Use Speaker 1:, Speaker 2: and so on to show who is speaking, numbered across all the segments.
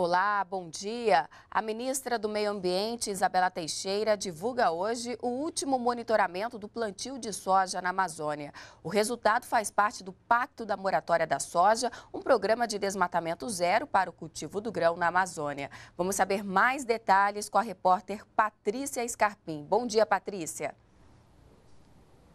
Speaker 1: Olá, bom dia. A ministra do Meio Ambiente, Isabela Teixeira, divulga hoje o último monitoramento do plantio de soja na Amazônia. O resultado faz parte do Pacto da Moratória da Soja, um programa de desmatamento zero para o cultivo do grão na Amazônia. Vamos saber mais detalhes com a repórter Patrícia Escarpim. Bom dia,
Speaker 2: Patrícia.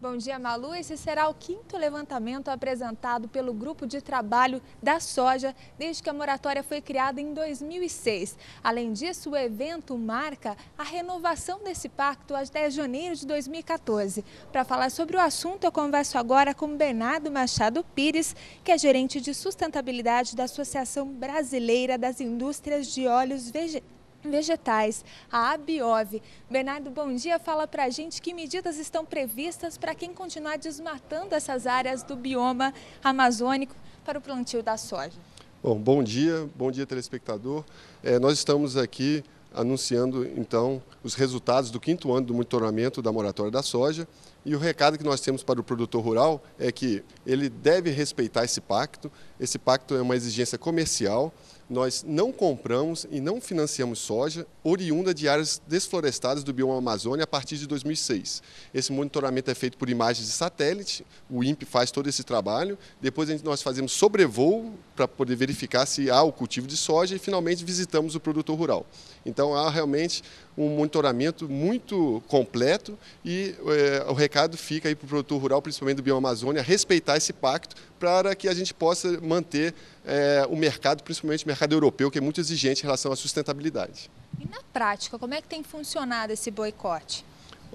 Speaker 2: Bom dia, Malu. Esse será o quinto levantamento apresentado pelo Grupo de Trabalho da Soja desde que a moratória foi criada em 2006. Além disso, o evento marca a renovação desse pacto até janeiro de 2014. Para falar sobre o assunto, eu converso agora com Bernardo Machado Pires, que é gerente de sustentabilidade da Associação Brasileira das Indústrias de Óleos Vegetais vegetais, a Abiov. Bernardo, bom dia. Fala para a gente que medidas estão previstas para quem continuar desmatando essas áreas do bioma amazônico para o plantio da soja.
Speaker 3: Bom, bom dia, bom dia telespectador. É, nós estamos aqui anunciando então os resultados do quinto ano do monitoramento da moratória da soja. E o recado que nós temos para o produtor rural é que ele deve respeitar esse pacto. Esse pacto é uma exigência comercial nós não compramos e não financiamos soja oriunda de áreas desflorestadas do bioma Amazônia a partir de 2006. Esse monitoramento é feito por imagens de satélite, o INPE faz todo esse trabalho, depois nós fazemos sobrevoo para poder verificar se há o cultivo de soja e finalmente visitamos o produtor rural. Então há realmente um monitoramento muito completo e é, o recado fica aí para o produtor rural, principalmente do Bioamazônia, respeitar esse pacto para que a gente possa manter é, o mercado, principalmente o mercado europeu, que é muito exigente em relação à sustentabilidade.
Speaker 2: E na prática, como é que tem funcionado esse boicote?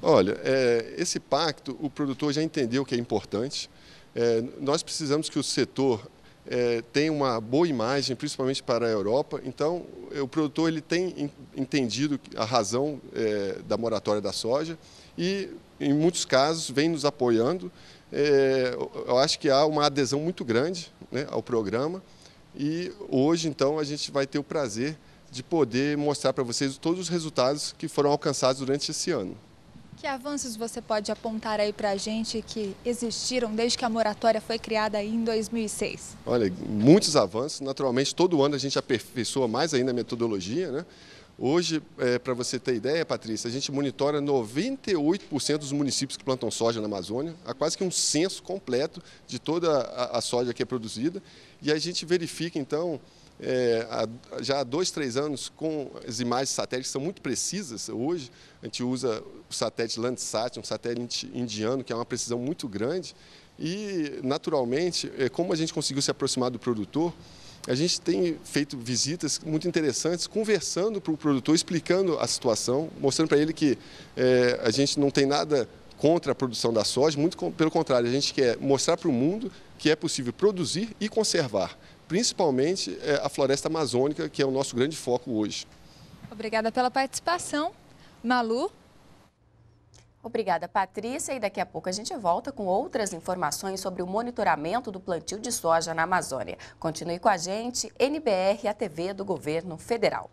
Speaker 3: Olha, é, esse pacto o produtor já entendeu que é importante. É, nós precisamos que o setor é, tem uma boa imagem, principalmente para a Europa. Então, o produtor ele tem entendido a razão é, da moratória da soja e, em muitos casos, vem nos apoiando. É, eu acho que há uma adesão muito grande né, ao programa e hoje, então, a gente vai ter o prazer de poder mostrar para vocês todos os resultados que foram alcançados durante esse ano.
Speaker 2: Que avanços você pode apontar aí para a gente que existiram desde que a moratória foi criada em 2006?
Speaker 3: Olha, muitos avanços. Naturalmente, todo ano a gente aperfeiçoa mais ainda a metodologia. Né? Hoje, é, para você ter ideia, Patrícia, a gente monitora 98% dos municípios que plantam soja na Amazônia. Há quase que um censo completo de toda a, a soja que é produzida. E a gente verifica, então, é, há, já há dois, três anos com as imagens satélites que são muito precisas hoje. A gente usa o satélite Landsat, um satélite indiano que é uma precisão muito grande. E, naturalmente, é, como a gente conseguiu se aproximar do produtor, a gente tem feito visitas muito interessantes, conversando para o produtor, explicando a situação, mostrando para ele que é, a gente não tem nada contra a produção da soja, muito pelo contrário, a gente quer mostrar para o mundo que é possível produzir e conservar principalmente é, a floresta amazônica, que é o nosso grande foco
Speaker 1: hoje.
Speaker 2: Obrigada pela participação. Malu?
Speaker 1: Obrigada, Patrícia. E daqui a pouco a gente volta com outras informações sobre o monitoramento do plantio de soja na Amazônia. Continue com a gente, NBR, a TV do Governo Federal.